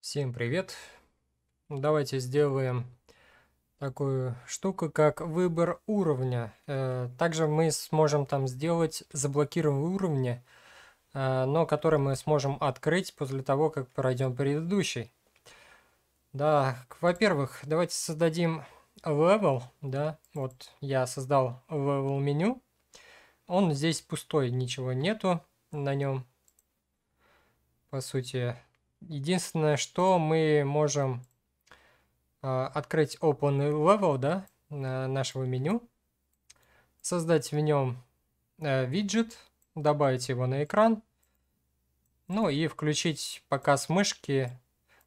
Всем привет! Давайте сделаем такую штуку, как выбор уровня. Э, также мы сможем там сделать заблокированные уровни, э, но которые мы сможем открыть после того, как пройдем предыдущий. Да, во-первых, давайте создадим level, да, вот я создал level меню. Он здесь пустой, ничего нету на нем. По сути, Единственное, что мы можем а, открыть Open Level, да, нашего меню, создать в нем э, виджет, добавить его на экран, ну и включить показ мышки,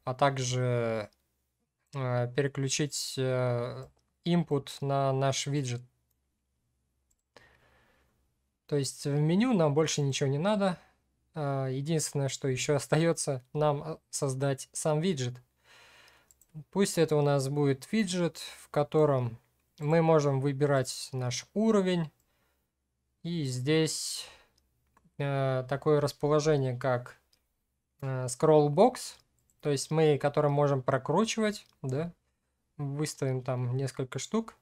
а также э, переключить э, input на наш виджет. То есть в меню нам больше ничего не надо. А, единственное, что еще остается, нам а, создать сам виджет. Пусть это у нас будет виджет, в котором мы можем выбирать наш уровень. И здесь э, такое расположение, как э, scroll то есть мы, который можем прокручивать, да, выставим там несколько штук.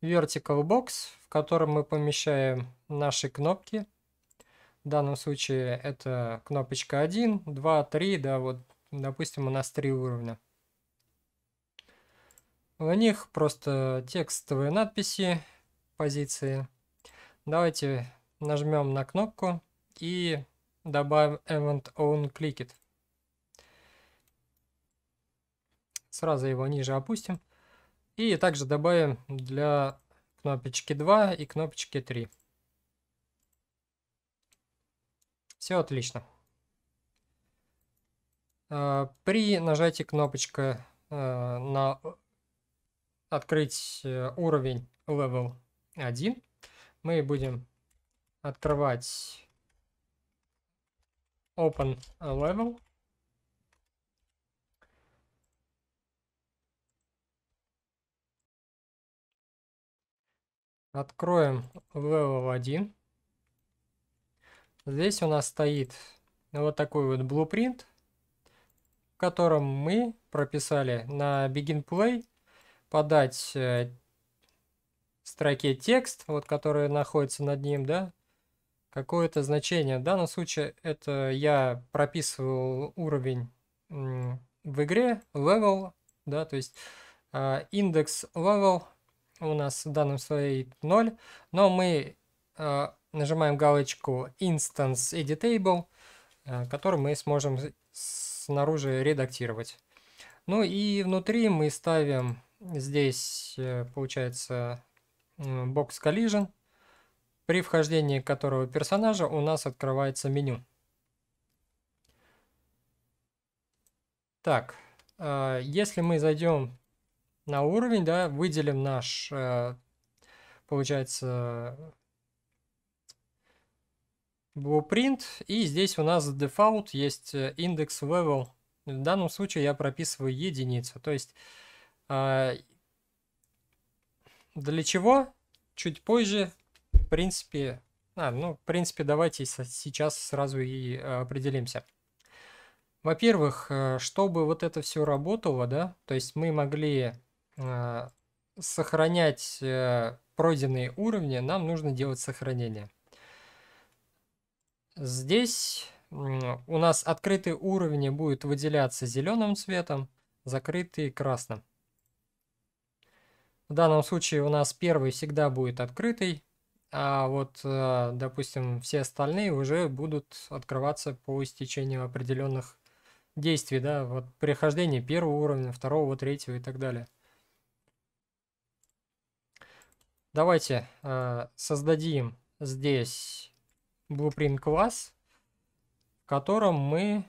Vertical box, в котором мы помещаем наши кнопки – в данном случае это кнопочка 1, 2, 3, да, вот, допустим, у нас 3 уровня. У них просто текстовые надписи, позиции. Давайте нажмем на кнопку и добавим event own clicked. Сразу его ниже опустим. И также добавим для кнопочки 2 и кнопочки 3. Все отлично. Э, при нажатии кнопочка э, на открыть э, уровень level 1 мы будем открывать open level откроем level 1 Здесь у нас стоит ну, вот такой вот blueprint, в котором мы прописали на begin play подать э, строке текст, вот который находится над ним, да, какое-то значение. В данном случае это я прописывал уровень в игре, level, да, то есть э, индекс level у нас в данном своей 0, но мы э, нажимаем галочку Instance Editable, э, который мы сможем снаружи редактировать. Ну и внутри мы ставим здесь, э, получается, Box Collision, при вхождении которого персонажа у нас открывается меню. Так, э, если мы зайдем на уровень, да, выделим наш, получается, blueprint. И здесь у нас дефолт есть э, индекс level. В данном случае я прописываю единицу. То есть а, для чего? Чуть позже, в принципе, а, ну, в принципе, давайте сейчас сразу и э, определимся. Во-первых, э, чтобы вот это все работало, да, то есть мы могли э, сохранять э, пройденные уровни, нам нужно делать сохранение. Здесь у нас открытые уровни будут выделяться зеленым цветом, закрытые красным. В данном случае у нас первый всегда будет открытый, а вот, э, допустим, все остальные уже будут открываться по истечению определенных действий, да, вот прихождение первого уровня, второго, третьего и так далее. Давайте э, создадим здесь blueprint класс, в котором мы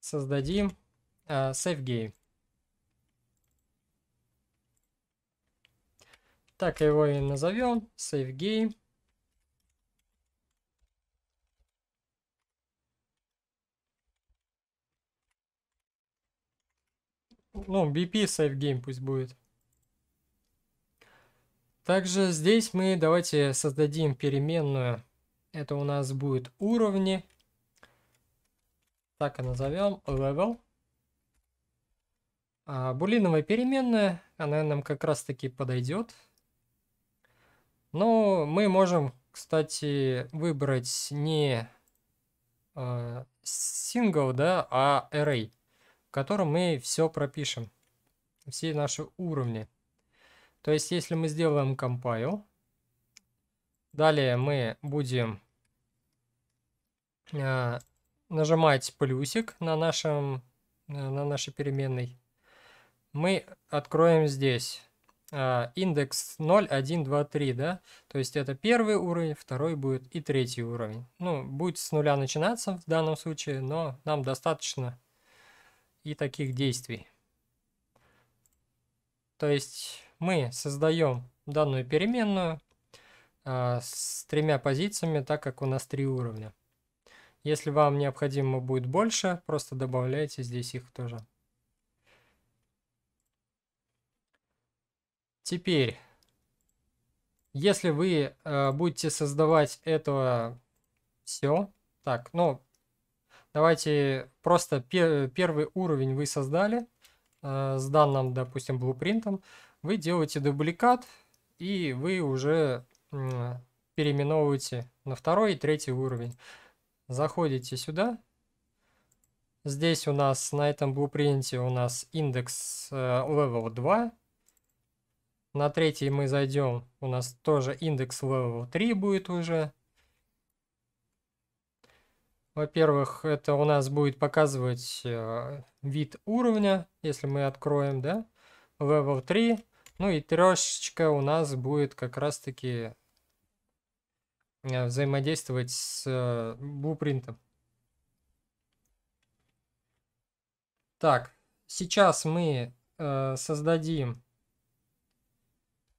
создадим э, game. Так его и назовем save game. Ну, BP save game пусть будет. Также здесь мы давайте создадим переменную. Это у нас будет уровни. Так и назовем level. А булиновая переменная, она нам как раз таки подойдет. Но мы можем, кстати, выбрать не э, а, single, да, а array, в котором мы все пропишем. Все наши уровни. То есть, если мы сделаем compile, далее мы будем э, нажимать плюсик на, нашем, э, на нашей переменной, мы откроем здесь э, индекс 0, 1, 2, 3, да? То есть это первый уровень, второй будет и третий уровень. Ну, будет с нуля начинаться в данном случае, но нам достаточно и таких действий. То есть мы создаем данную переменную а, с тремя позициями, так как у нас три уровня. Если вам необходимо будет больше, просто добавляйте здесь их тоже. Теперь, если вы э, будете создавать это все, так, ну, давайте просто пер первый уровень вы создали э, с данным, допустим, блупринтом, вы делаете дубликат, и вы уже переименовываете на второй и третий уровень. Заходите сюда. Здесь у нас, на этом блупринте у нас индекс level э, 2. На третий мы зайдем, у нас тоже индекс level 3 будет уже. Во-первых, это у нас будет показывать э, вид уровня, если мы откроем, да, level 3. Ну и трешечка у нас будет как раз-таки э, взаимодействовать с блупринтом. Э, так, сейчас мы э, создадим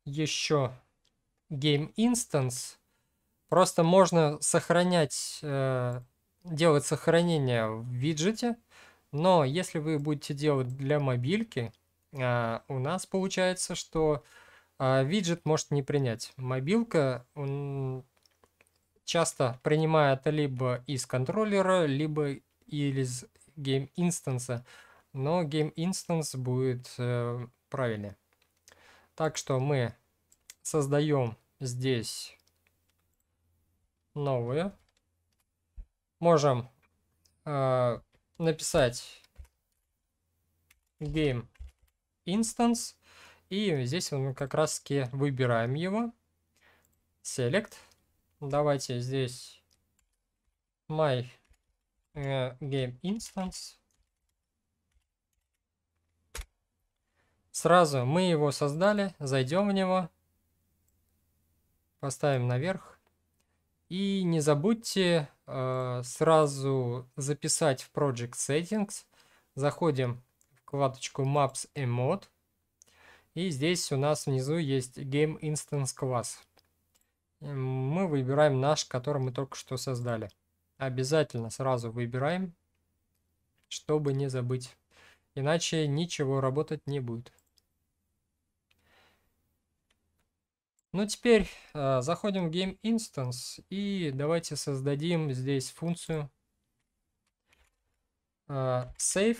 еще game instance. Просто можно сохранять, э, делать сохранение в виджете, но если вы будете делать для мобильки, а, у нас получается, что а, виджет может не принять. Мобилка он часто принимает либо из контроллера, либо из game инстанса, но game instance будет э, правильнее. Так что мы создаем здесь новую, Можем э, написать game Instance. И здесь мы как раз таки выбираем его. Select. Давайте здесь My э, Game Instance. Сразу мы его создали, зайдем в него, поставим наверх. И не забудьте э, сразу записать в Project Settings. Заходим вкладочку Maps и Mod. И здесь у нас внизу есть Game Instance Class. Мы выбираем наш, который мы только что создали. Обязательно сразу выбираем, чтобы не забыть. Иначе ничего работать не будет. Ну теперь э, заходим в Game Instance и давайте создадим здесь функцию э, save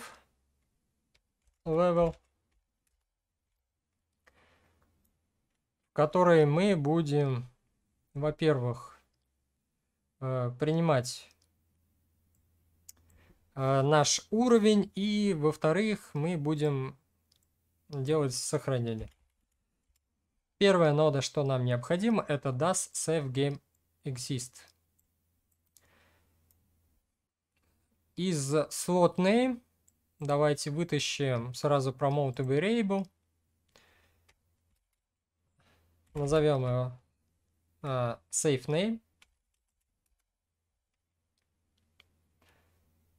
левел, в который мы будем, во-первых, э, принимать э, наш уровень, и, во-вторых, мы будем делать сохранение. Первая нода, что нам необходимо, это does save game exist. Из slot name Давайте вытащим сразу promote variable. Назовем его э, save name.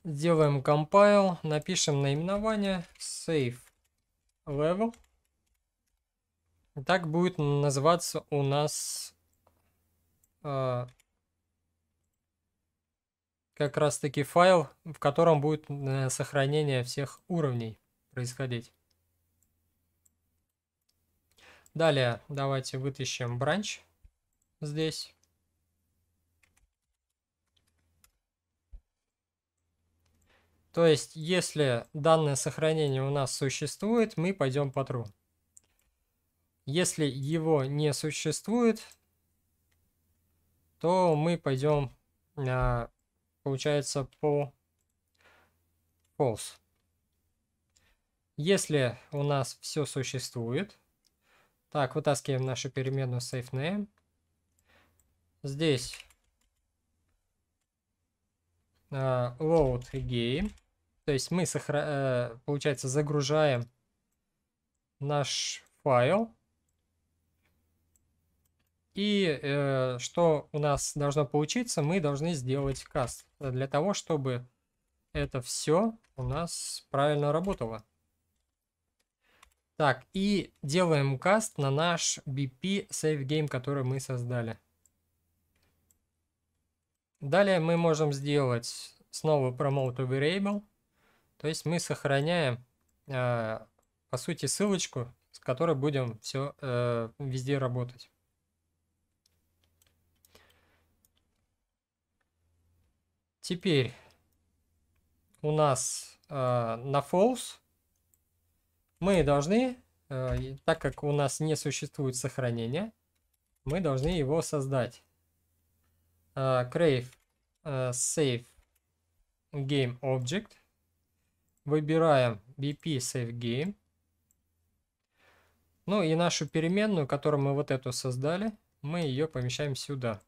Сделаем compile, напишем наименование save level. Так будет называться у нас э, как раз таки файл, в котором будет э, сохранение всех уровней происходить. Далее давайте вытащим бранч здесь. То есть, если данное сохранение у нас существует, мы пойдем по true. Если его не существует, то мы пойдем э, получается по false. Если у нас все существует, так, вытаскиваем нашу переменную SafeName. Здесь э, load game, то есть мы, сохра э, получается, загружаем наш файл, и э, что у нас должно получиться, мы должны сделать каст для того, чтобы это все у нас правильно работало. Так, и делаем каст на наш BP Save Game, который мы создали. Далее мы можем сделать снова Promote Variable. То есть мы сохраняем, э, по сути, ссылочку, с которой будем все э, везде работать. Теперь у нас э, на false мы должны, э, так как у нас не существует сохранения, мы должны его создать. Э, crave э, save game object. Выбираем BP save game. Ну и нашу переменную, которую мы вот эту создали, мы ее помещаем сюда.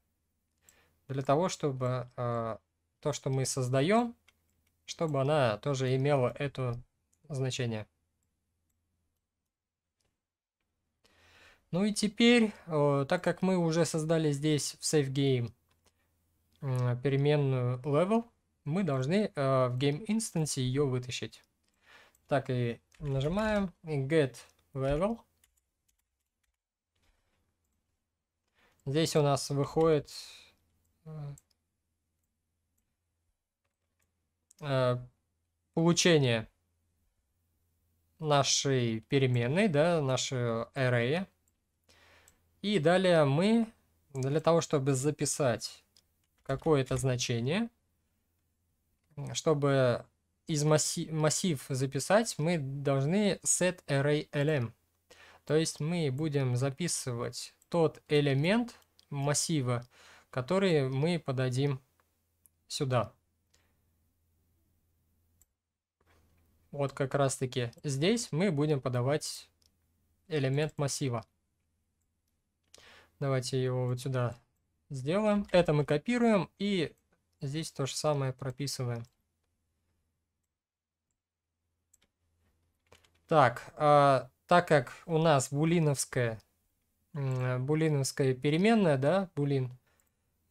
Для того, чтобы э, то, что мы создаем, чтобы она тоже имела это значение. Ну и теперь, э, так как мы уже создали здесь в SafeGame э, переменную level, мы должны э, в game instance ее вытащить. Так и нажимаем get level. Здесь у нас выходит э, получение нашей переменной, да, нашего array. И далее мы, для того, чтобы записать какое-то значение, чтобы из массив, массив записать, мы должны set array lm. То есть мы будем записывать тот элемент массива, который мы подадим сюда. Вот как раз таки здесь мы будем подавать элемент массива. Давайте его вот сюда сделаем. Это мы копируем и здесь то же самое прописываем. Так, э, так как у нас булиновская, э, булиновская переменная, да, булин,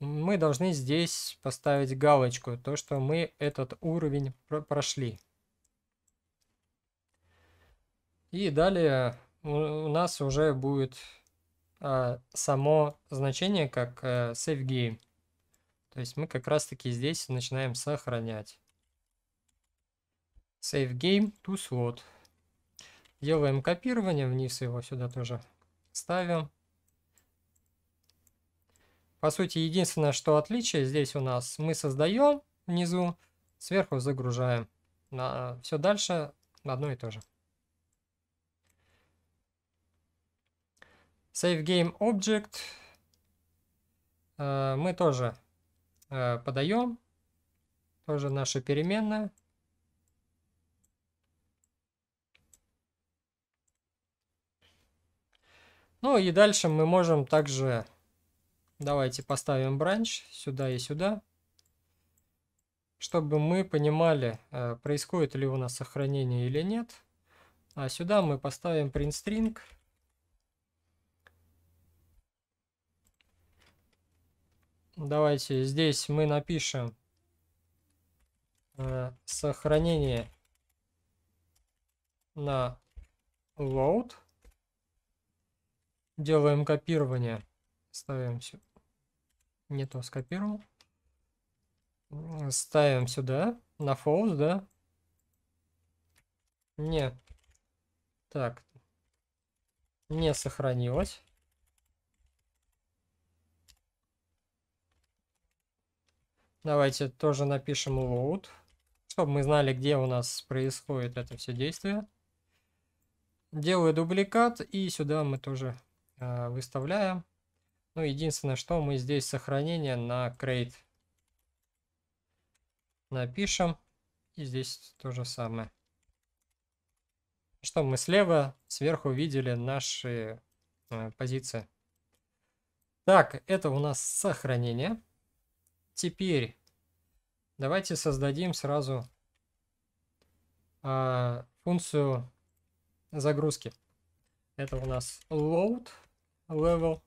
мы должны здесь поставить галочку, то, что мы этот уровень пр прошли. И далее у нас уже будет а, само значение как э, save game. То есть мы как раз таки здесь начинаем сохранять. Save game to slot. Делаем копирование, вниз его сюда тоже ставим. По сути, единственное, что отличие здесь у нас, мы создаем внизу, сверху загружаем. На, все дальше одно и то же. SaveGameObject э, мы тоже э, подаем. Тоже наша переменная. Ну и дальше мы можем также, давайте поставим бранч сюда и сюда, чтобы мы понимали, э, происходит ли у нас сохранение или нет. А сюда мы поставим print string. Давайте здесь мы напишем э, сохранение на load. Делаем копирование. Ставим все. Не то скопировал. Ставим сюда. На false, да? Не. Так. Не сохранилось. Давайте тоже напишем load, чтобы мы знали, где у нас происходит это все действие. Делаю дубликат и сюда мы тоже э, выставляем. Ну, единственное, что мы здесь сохранение на crate напишем. И здесь то же самое. Что мы слева, сверху видели наши э, позиции. Так, это у нас сохранение. Теперь давайте создадим сразу э, функцию загрузки. Это у нас load level.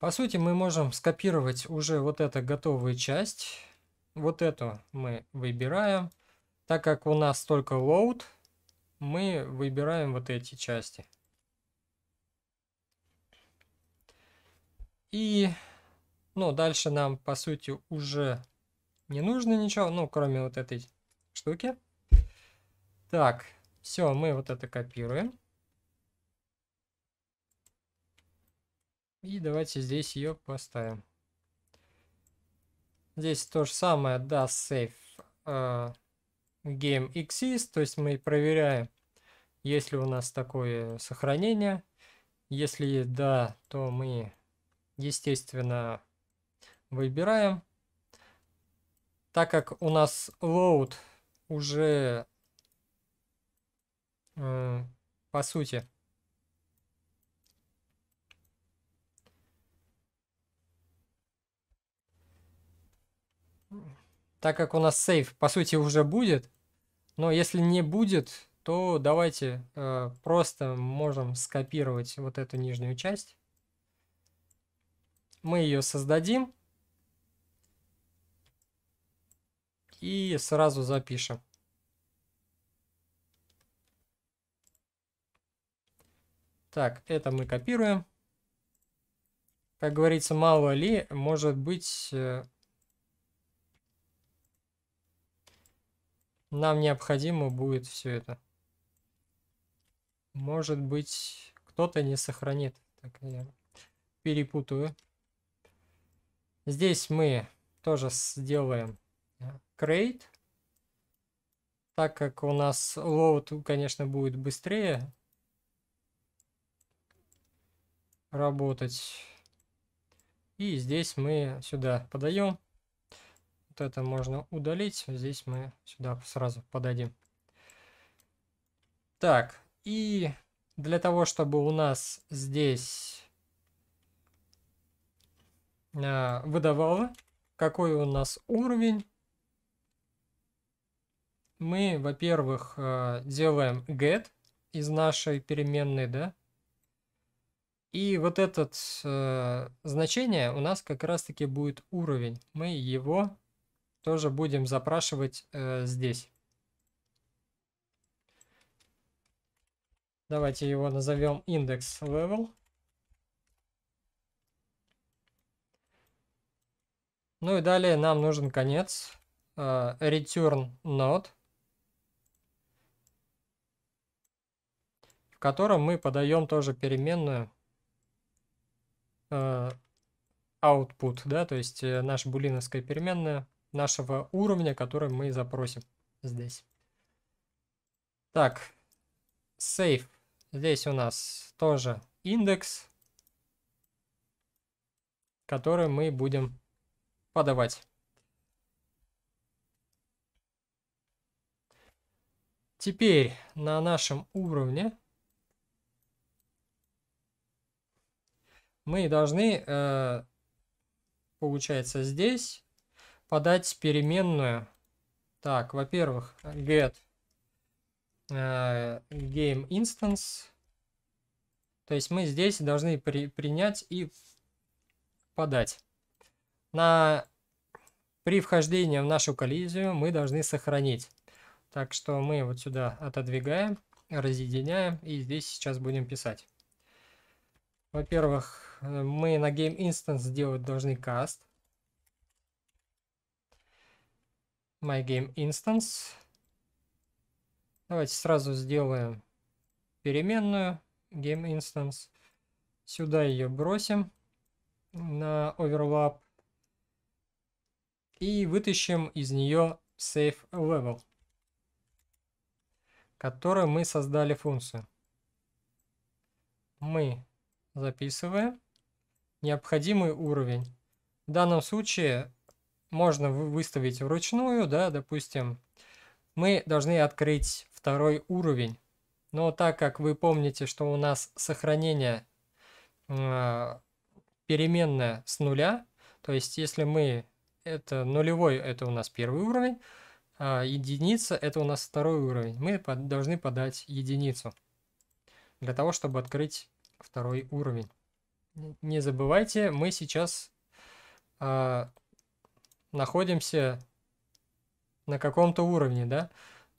По сути, мы можем скопировать уже вот эту готовую часть. Вот эту мы выбираем. Так как у нас только load, мы выбираем вот эти части. И, ну, дальше нам, по сути, уже не нужно ничего, ну, кроме вот этой штуки. Так, все, мы вот это копируем. И давайте здесь ее поставим. Здесь то же самое, да, save э, game exist, то есть мы проверяем, есть ли у нас такое сохранение. Если да, то мы естественно, выбираем. Так как у нас load уже, э, по сути, так как у нас сейф, по сути, уже будет, но если не будет, то давайте э, просто можем скопировать вот эту нижнюю часть. Мы ее создадим. И сразу запишем. Так, это мы копируем. Как говорится, мало ли, может быть, э, нам необходимо будет все это. Может быть, кто-то не сохранит. Так, я перепутаю. Здесь мы тоже сделаем э, create. Так как у нас load, конечно, будет быстрее работать. И здесь мы сюда подаем. Вот это можно удалить. Здесь мы сюда сразу подадим. Так, и для того, чтобы у нас здесь э, выдавала, какой у нас уровень. Мы, во-первых, э, делаем get из нашей переменной, да, и вот это э, а, значение у нас как раз-таки будет уровень. Мы его тоже будем запрашивать э, здесь. Давайте его назовем индекс level. Ну и далее нам нужен конец. Э, return node. В котором мы подаем тоже переменную э, output, да, то есть э, наша булиновская переменная нашего уровня, который мы запросим здесь. Так, save. Здесь у нас тоже индекс, который мы будем подавать. Теперь на нашем уровне мы должны, э, получается, здесь подать переменную. Так, во-первых, get э, game instance. То есть мы здесь должны при, принять и подать на... при вхождении в нашу коллизию мы должны сохранить. Так что мы вот сюда отодвигаем, разъединяем и здесь сейчас будем писать. Во-первых, э, мы на game instance сделать должны cast. My game instance. Давайте сразу сделаем переменную game instance. Сюда ее бросим на overlap и вытащим из нее save level, которую мы создали функцию. Мы записываем необходимый уровень. В данном случае можно выставить вручную, да, допустим, мы должны открыть второй уровень. Но так как вы помните, что у нас сохранение э, переменное с нуля, то есть если мы это нулевой, это у нас первый уровень, а единица это у нас второй уровень. Мы под, должны подать единицу для того, чтобы открыть второй уровень. Не забывайте, мы сейчас а, находимся на каком-то уровне, да?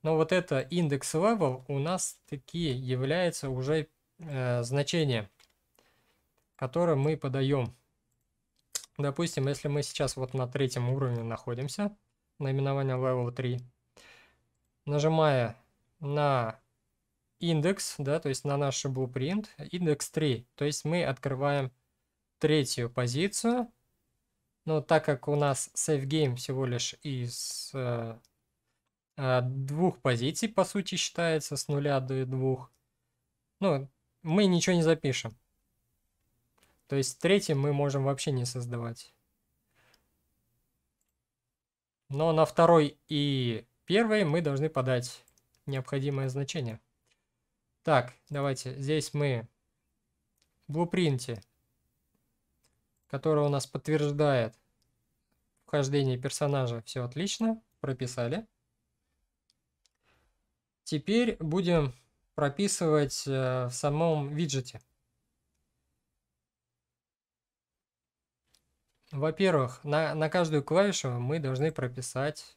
Но вот это индекс level у нас такие является уже э, значением, которое мы подаем Допустим, если мы сейчас вот на третьем уровне находимся, наименование level 3, нажимая на индекс, да, то есть на наш blueprint, индекс 3, то есть мы открываем третью позицию, но так как у нас save game всего лишь из э, э, двух позиций, по сути, считается, с нуля до двух, ну, мы ничего не запишем. То есть третий мы можем вообще не создавать. Но на второй и первый мы должны подать необходимое значение. Так, давайте. Здесь мы в блупринте, который у нас подтверждает вхождение персонажа. Все отлично. Прописали. Теперь будем прописывать э, в самом виджете. Во-первых, на, на каждую клавишу мы должны прописать...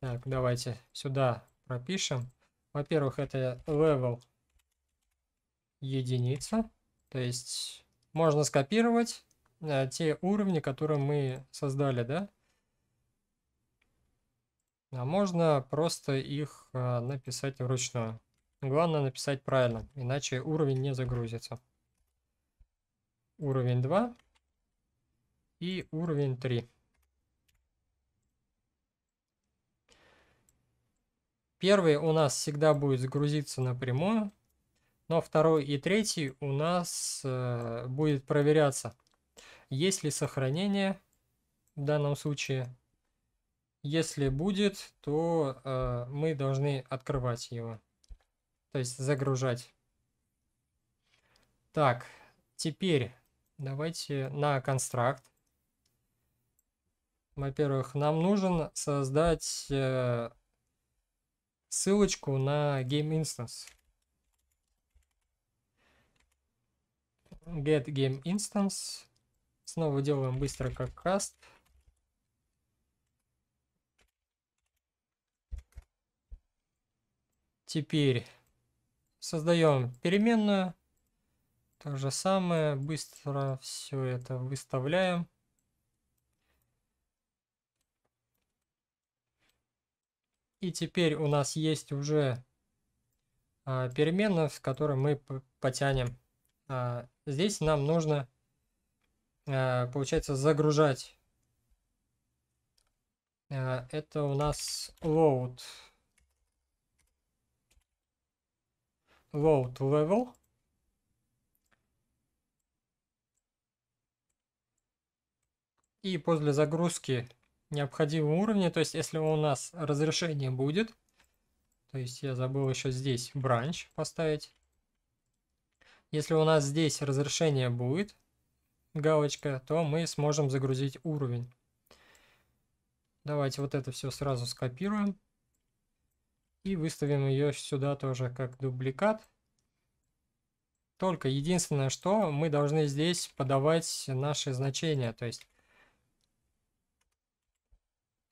Так, давайте сюда пропишем. Во-первых, это level единица. То есть можно скопировать э, те уровни, которые мы создали, да? А можно просто их э, написать вручную. Главное написать правильно, иначе уровень не загрузится уровень 2 и уровень 3. Первый у нас всегда будет загрузиться напрямую, но второй и третий у нас э, будет проверяться, есть ли сохранение в данном случае. Если будет, то э, мы должны открывать его, то есть загружать. Так, теперь Давайте на констракт. Во-первых, нам нужен создать э, ссылочку на game instance. Get game instance. Снова делаем быстро как каст. Теперь создаем переменную то же самое, быстро все это выставляем. И теперь у нас есть уже а, перемена, с которой мы потянем. А, здесь нам нужно, а, получается, загружать. А, это у нас load. Load level. И после загрузки необходимого уровня, то есть если у нас разрешение будет, то есть я забыл еще здесь бранч поставить. Если у нас здесь разрешение будет, галочка, то мы сможем загрузить уровень. Давайте вот это все сразу скопируем. И выставим ее сюда тоже как дубликат. Только единственное, что мы должны здесь подавать наши значения. То есть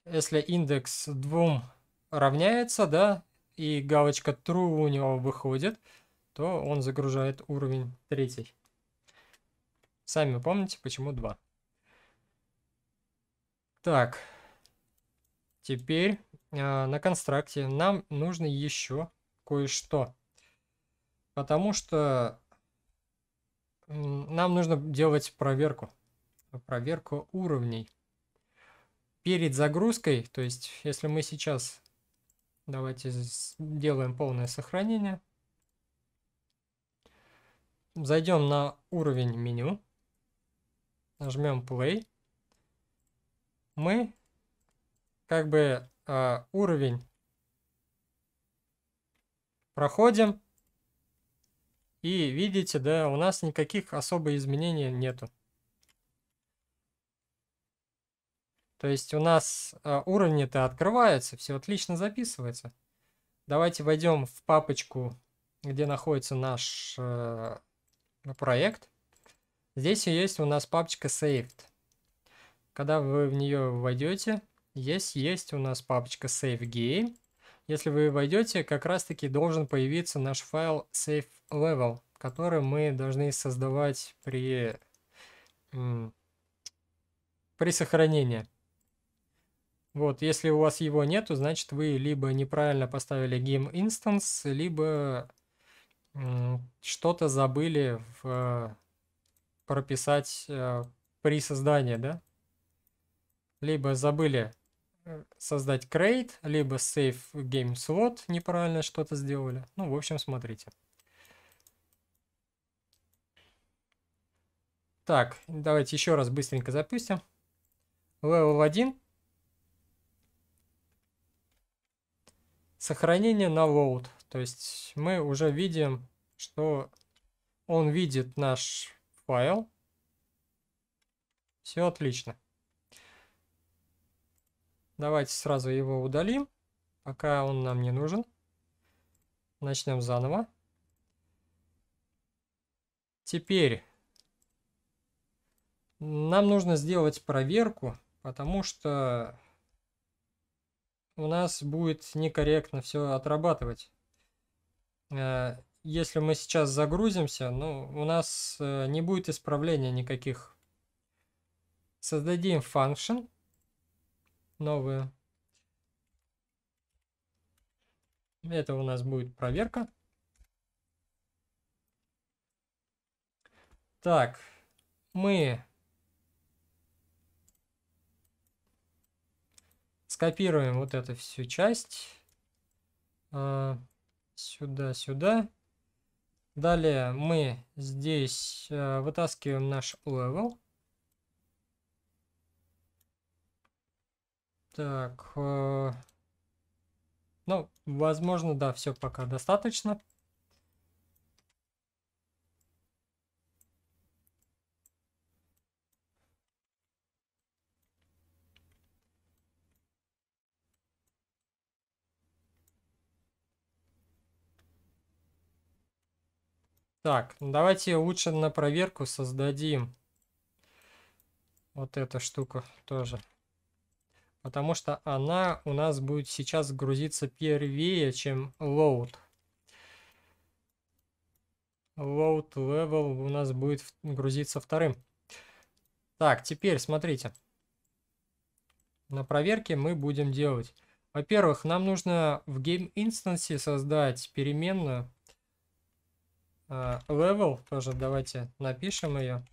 если индекс 2 равняется, да, и галочка true у него выходит, то он загружает уровень 3. Сами помните, почему 2. Так, теперь э, на констракте нам нужно еще кое-что. Потому что нам нужно делать проверку. Проверку уровней перед загрузкой, то есть если мы сейчас, давайте сделаем полное сохранение, зайдем на уровень меню, нажмем play, мы как бы э, уровень проходим, и видите, да, у нас никаких особых изменений нету. То есть у нас э, уровни-то открываются, все отлично записывается. Давайте войдем в папочку, где находится наш э, ну, проект. Здесь есть у нас папочка Saved. Когда вы в нее войдете, есть есть у нас папочка Save Game. Если вы войдете, как раз таки должен появиться наш файл Save Level, который мы должны создавать при, при сохранении. Вот, если у вас его нету, значит вы либо неправильно поставили game instance, либо что-то забыли в, прописать э, при создании, да? Либо забыли э, создать crate, либо save game slot неправильно что-то сделали. Ну, в общем, смотрите. Так, давайте еще раз быстренько запустим. Level 1 Сохранение на load. То есть мы уже видим, что он видит наш файл. Все отлично. Давайте сразу его удалим, пока он нам не нужен. Начнем заново. Теперь нам нужно сделать проверку, потому что у нас будет некорректно все отрабатывать. Э, если мы сейчас загрузимся, ну, у нас э, не будет исправления никаких. Создадим function новую. Это у нас будет проверка. Так, мы Скопируем вот эту всю часть. А, сюда, сюда. Далее мы здесь а, вытаскиваем наш level. Так. А, ну, возможно, да, все пока достаточно. Так, ну давайте лучше на проверку создадим вот эту штуку тоже. Потому что она у нас будет сейчас грузиться первее, чем load. Load level у нас будет грузиться вторым. Так, теперь смотрите. На проверке мы будем делать. Во-первых, нам нужно в game инстансе создать переменную level а, тоже давайте напишем ее.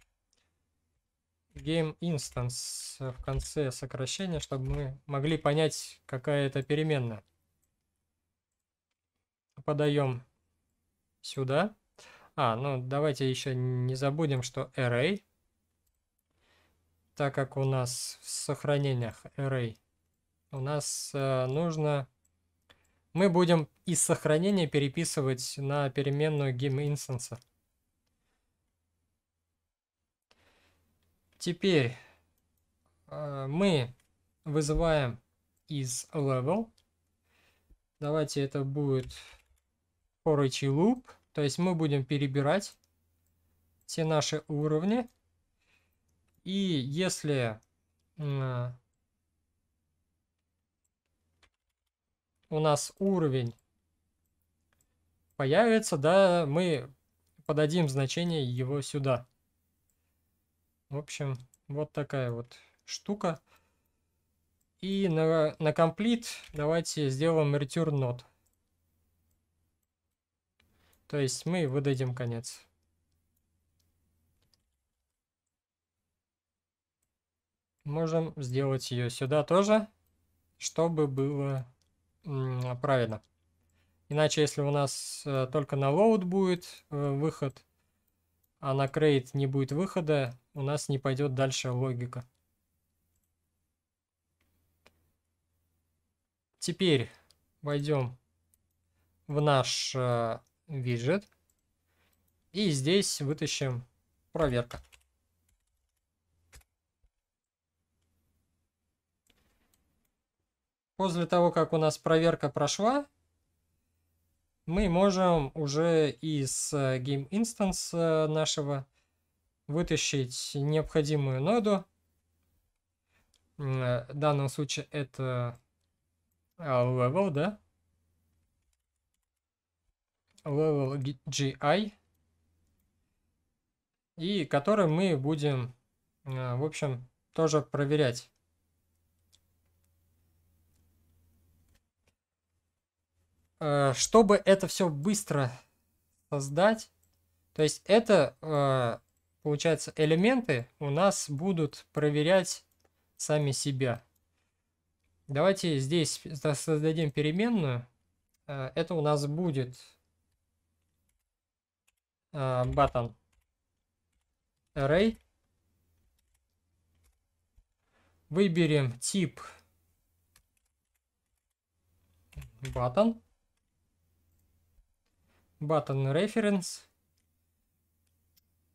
Game instance в конце сокращения, чтобы мы могли понять, какая это переменная. Подаем сюда. А, ну давайте еще не забудем, что array, так как у нас в сохранениях array, у нас э, нужно мы будем из сохранения переписывать на переменную GameInstance. Теперь э, мы вызываем из level. Давайте это будет for each loop. То есть мы будем перебирать все наши уровни. И если у нас уровень появится, да, мы подадим значение его сюда. В общем, вот такая вот штука. И на, на complete давайте сделаем return node. То есть мы выдадим конец. Можем сделать ее сюда тоже, чтобы было а, правильно. Иначе, если у нас э, только на лоуд будет э, выход, а на крейт не будет выхода, у нас не пойдет дальше логика. Теперь войдем в наш э, виджет. И здесь вытащим проверка. После того, как у нас проверка прошла, мы можем уже из э, Game Instance э, нашего вытащить необходимую ноду. Э, в данном случае это level, да? Level GI. И который мы будем, в общем, тоже проверять. Э, чтобы это все быстро создать, то есть это, э, получается, элементы у нас будут проверять сами себя. Давайте здесь создадим переменную. Э, это у нас будет button array. Выберем тип button button reference.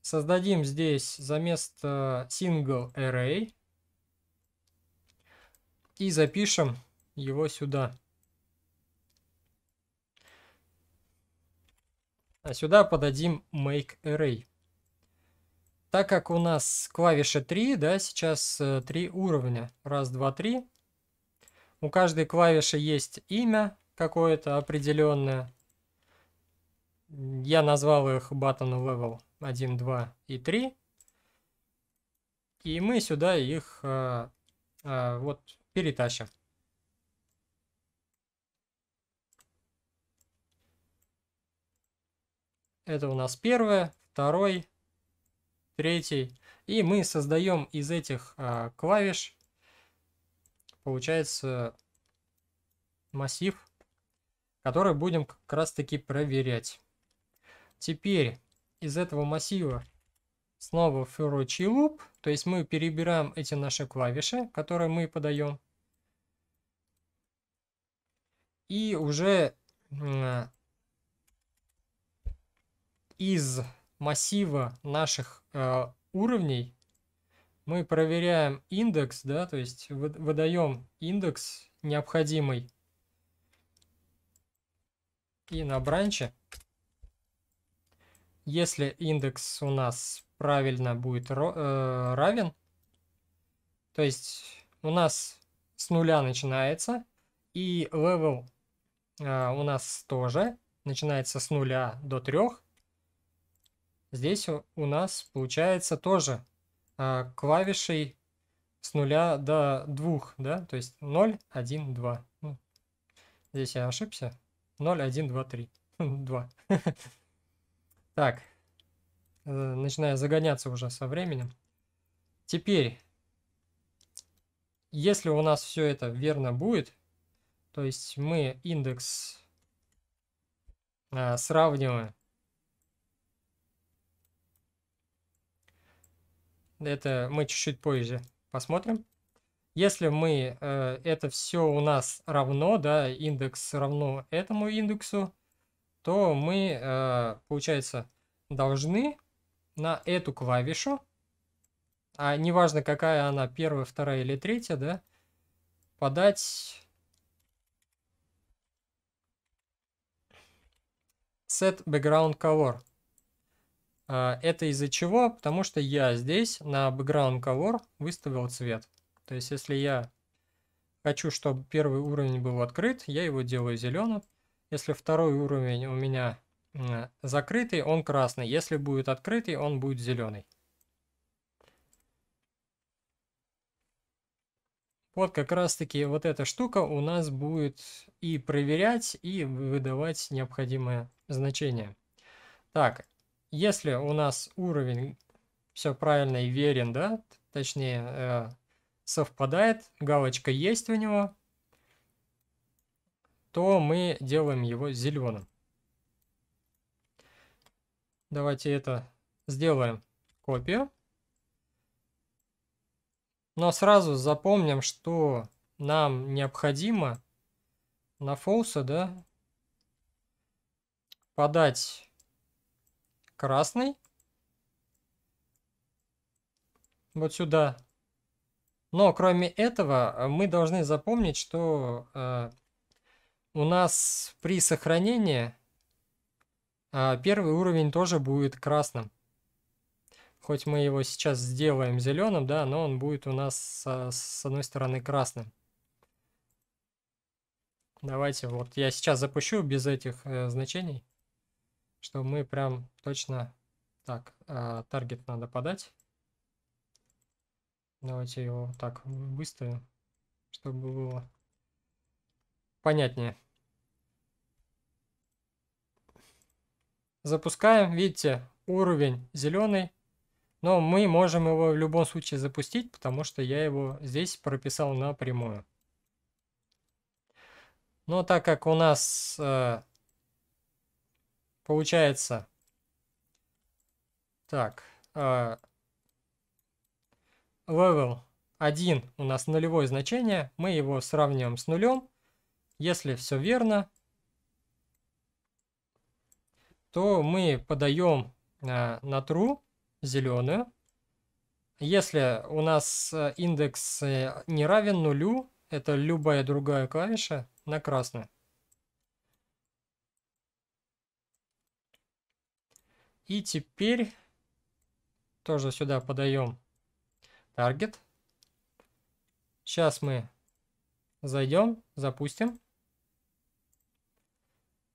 Создадим здесь за место single array и запишем его сюда. А сюда подадим make array. Так как у нас клавиша 3, да, сейчас 3 э, уровня. Раз, два, три. У каждой клавиши есть имя какое-то определенное. Я назвал их button level 1, 2 и 3. И мы сюда их а, а, вот перетащим. Это у нас первое, второй, третий. И мы создаем из этих а, клавиш, получается, массив, который будем как раз таки проверять. Теперь из этого массива снова фуручий loop, то есть мы перебираем эти наши клавиши, которые мы подаем. И уже из массива наших э, уровней мы проверяем индекс, да, то есть выдаем индекс необходимый. И на бранче если индекс у нас правильно будет э, равен, то есть у нас с нуля начинается, и level э, у нас тоже начинается с нуля до трех. Здесь у, у нас получается тоже э, клавишей с нуля до двух, да, то есть 0, 1, 2. Здесь я ошибся. 0, 1, 2, 3. 2. Так, э, начинаю загоняться уже со временем. Теперь, если у нас все это верно будет, то есть мы индекс а, сравниваем. Это мы чуть-чуть позже посмотрим. Если мы э, это все у нас равно, да, индекс равно этому индексу, то мы, э, получается, должны на эту клавишу, а неважно какая она, первая, вторая или третья, да, подать set background color. А, это из-за чего? Потому что я здесь на background color выставил цвет. То есть, если я хочу, чтобы первый уровень был открыт, я его делаю зеленым. Если второй уровень у меня закрытый, он красный. Если будет открытый, он будет зеленый. Вот как раз таки вот эта штука у нас будет и проверять, и выдавать необходимое значение. Так, если у нас уровень все правильно и верен, да, точнее э, совпадает, галочка есть у него, то мы делаем его зеленым. Давайте это сделаем копию. Но сразу запомним, что нам необходимо на фолса, да, подать красный вот сюда. Но кроме этого э, мы должны запомнить, что э, у нас при сохранении а, первый уровень тоже будет красным. Хоть мы его сейчас сделаем зеленым, да, но он будет у нас с одной стороны красным. Давайте, вот я сейчас запущу без этих э, значений, чтобы мы прям точно... Так, э, таргет надо подать. Давайте его так выставим, чтобы было понятнее. Запускаем, видите, уровень зеленый, но мы можем его в любом случае запустить, потому что я его здесь прописал напрямую. Но так как у нас э, получается... Так, э, level 1 у нас нулевое значение, мы его сравниваем с нулем, если все верно, то мы подаем э, на true зеленую. Если у нас э, индекс не равен нулю, это любая другая клавиша на красную. И теперь тоже сюда подаем таргет. Сейчас мы зайдем, запустим.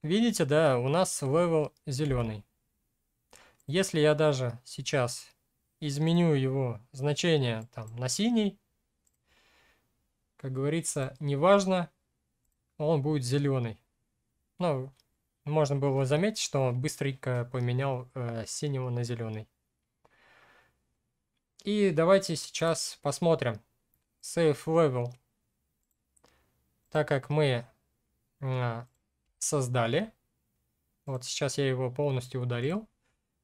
Видите, да, у нас левел зеленый. Если я даже сейчас изменю его значение там, на синий, как говорится, неважно, он будет зеленый. Ну, можно было заметить, что он быстренько поменял э, синего на зеленый. И давайте сейчас посмотрим. save level. Так как мы а, создали. Вот сейчас я его полностью удалил.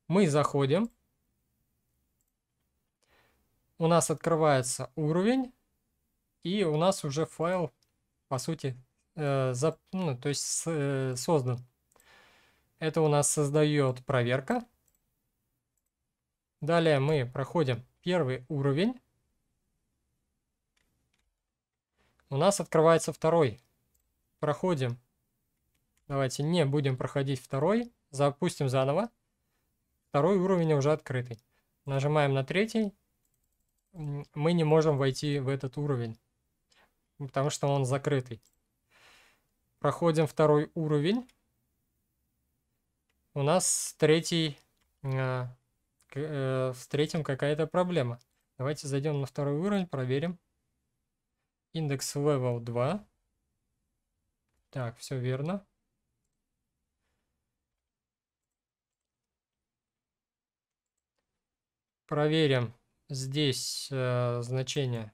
Мы заходим. У нас открывается уровень. И у нас уже файл, по сути, э, за, ну, то есть э, создан. Это у нас создает проверка. Далее мы проходим первый уровень. У нас открывается второй. Проходим Давайте не будем проходить второй. Запустим заново. Второй уровень уже открытый. Нажимаем на третий. Мы не можем войти в этот уровень, потому что он закрытый. Проходим второй уровень. У нас третий, э, а, э, с третьим какая-то проблема. Давайте зайдем на второй уровень, проверим. Индекс level 2. Так, все верно. проверим здесь э, значение.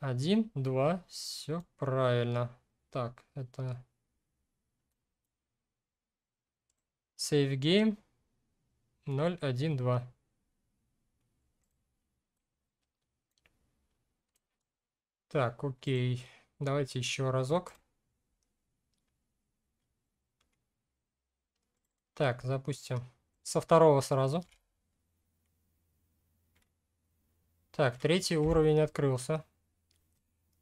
1, 2, все правильно. Так, это save game 0, 1, 2. Так, окей. Давайте еще разок. Так, запустим со второго сразу. Так, третий уровень открылся.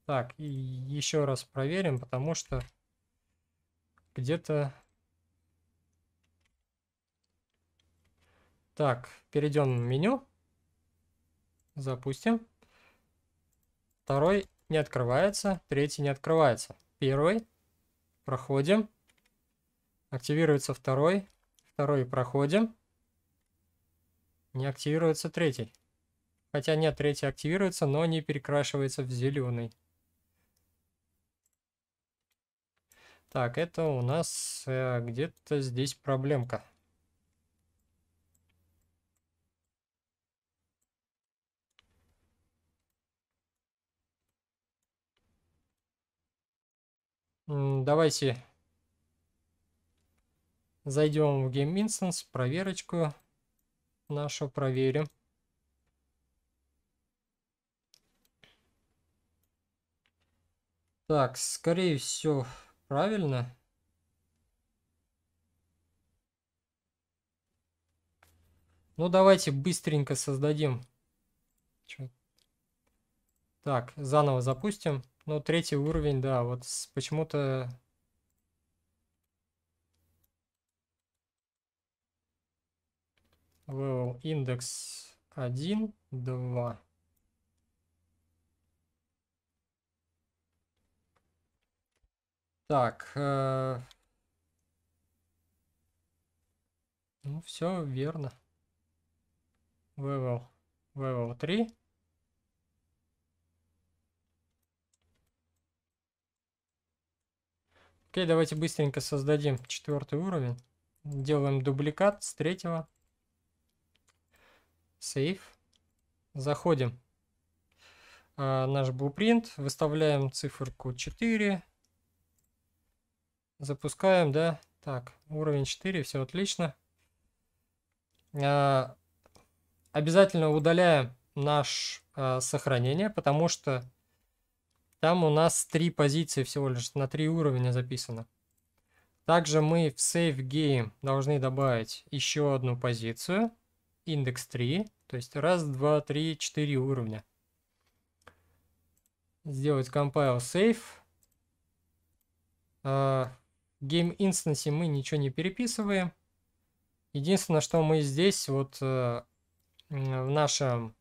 Так, и еще раз проверим, потому что где-то... Так, перейдем в меню. Запустим. Второй не открывается, третий не открывается. Первый. Проходим. Активируется второй. Второй проходим. Не активируется третий. Хотя нет, третий активируется, но не перекрашивается в зеленый. Так, это у нас э, где-то здесь проблемка. Давайте Зайдем в Game Instance, проверочку нашу проверим. Так, скорее всего, правильно. Ну, давайте быстренько создадим. Так, заново запустим. Ну, третий уровень, да, вот почему-то вывел индекс 1, 2. Так. Э, ну, все верно. вывел вывел 3. Окей, давайте быстренько создадим четвертый уровень. Делаем дубликат с третьего. Save, Заходим. А, наш blueprint. Выставляем циферку 4. Запускаем, да. Так, уровень 4, все отлично. А, обязательно удаляем наш а, сохранение, потому что там у нас три позиции всего лишь на три уровня записано. Также мы в Save Game должны добавить еще одну позицию индекс 3, то есть раз, два, три, четыре уровня. Сделать compile save. В а, game instance мы ничего не переписываем. Единственное, что мы здесь вот э, в нашем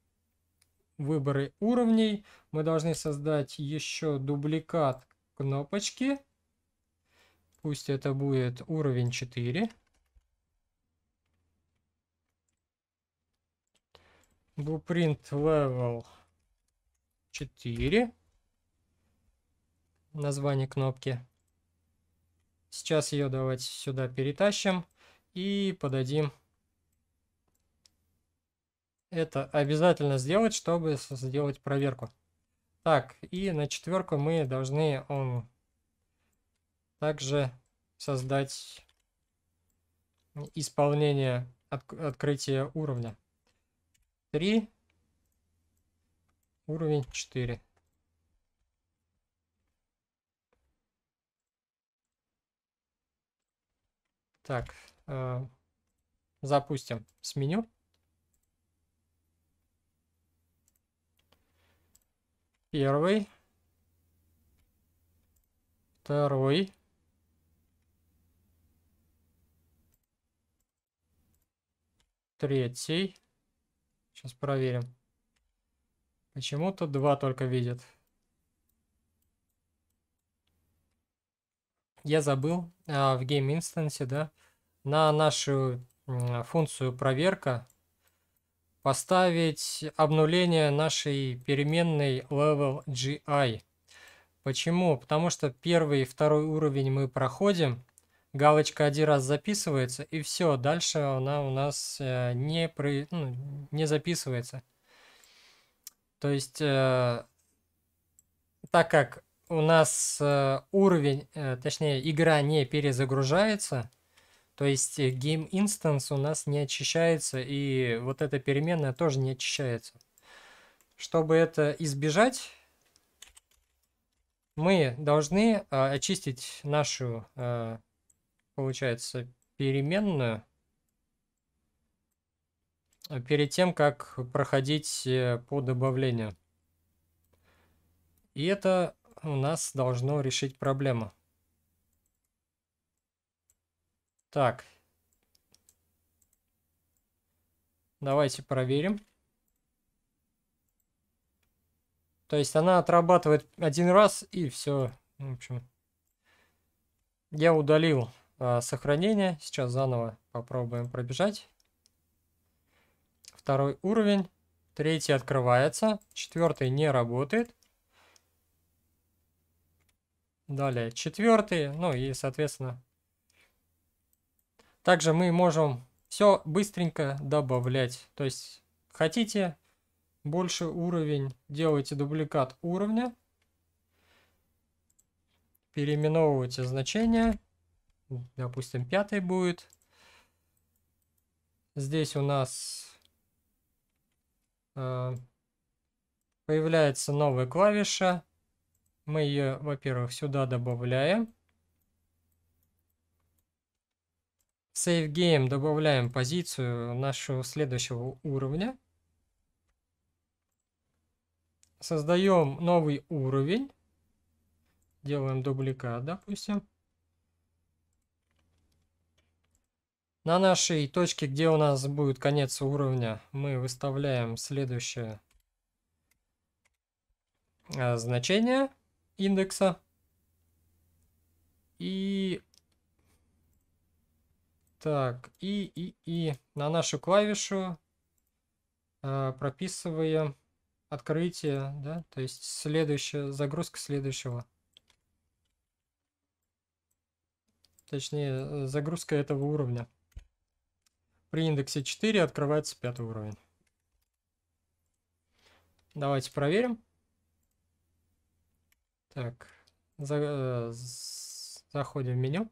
выборы уровней мы должны создать еще дубликат кнопочки. Пусть это будет уровень 4. Blueprint Level 4. Название кнопки. Сейчас ее давайте сюда перетащим и подадим. Это обязательно сделать, чтобы сделать проверку. Так, и на четверку мы должны он также создать исполнение от, открытия уровня. 3. Уровень 4. Так, э, запустим с меню. Первый. Второй. Третий. Сейчас проверим. Почему-то два только видят. Я забыл а, в Game Instance, да, на нашу а, функцию проверка поставить обнуление нашей переменной level GI. Почему? Потому что первый и второй уровень мы проходим, галочка один раз записывается, и все, дальше она у нас э, не, про... ну, не записывается. То есть, э, так как у нас э, уровень, э, точнее, игра не перезагружается, то есть э, Game Instance у нас не очищается, и вот эта переменная тоже не очищается. Чтобы это избежать, мы должны э, очистить нашу э, получается, переменную а перед тем, как проходить э, по добавлению. И это у нас должно решить проблему. Так. Давайте проверим. То есть она отрабатывает один раз и все. В общем, я удалил а, сохранение. Сейчас заново попробуем пробежать. Второй уровень. Третий открывается. Четвертый не работает. Далее четвертый. Ну и, соответственно, также мы можем все быстренько добавлять. То есть хотите больше уровень, делайте дубликат уровня. Переименовывайте значение. Ну, допустим, пятый будет. Здесь у нас э, появляется новая клавиша. Мы ее, во-первых, сюда добавляем. Save Game добавляем позицию нашего следующего уровня. Создаем новый уровень. Делаем дубликат, допустим. На нашей точке, где у нас будет конец уровня, мы выставляем следующее а, значение индекса. И... Так, и, и, и на нашу клавишу а, прописываем открытие, да, то есть следующая загрузка следующего. Точнее, э, загрузка этого уровня. При индексе 4 открывается пятый уровень. Давайте проверим. Так, за, э, заходим в меню.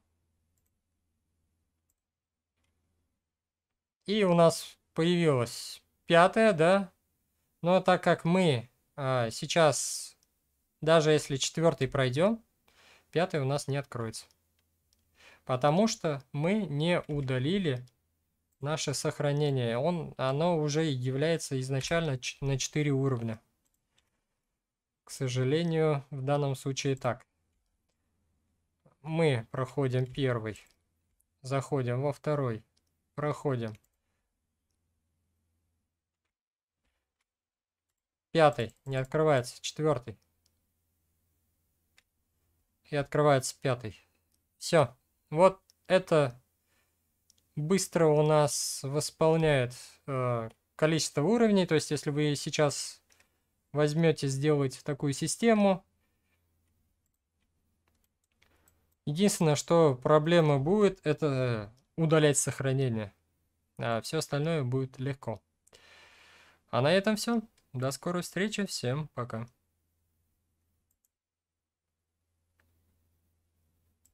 И у нас появилась пятая, да? Но так как мы а, сейчас, даже если четвертый пройдем, пятый у нас не откроется. Потому что мы не удалили наше сохранение. Он, оно уже является изначально на 4 уровня. К сожалению, в данном случае так. Мы проходим первый, заходим во второй, проходим. Пятый не открывается, четвертый. И открывается пятый. Все, вот это быстро у нас восполняет э, количество уровней. То есть, если вы сейчас возьмете сделать такую систему, единственное, что проблема будет, это удалять сохранение. А все остальное будет легко. А на этом все. До скорой встречи. Всем пока.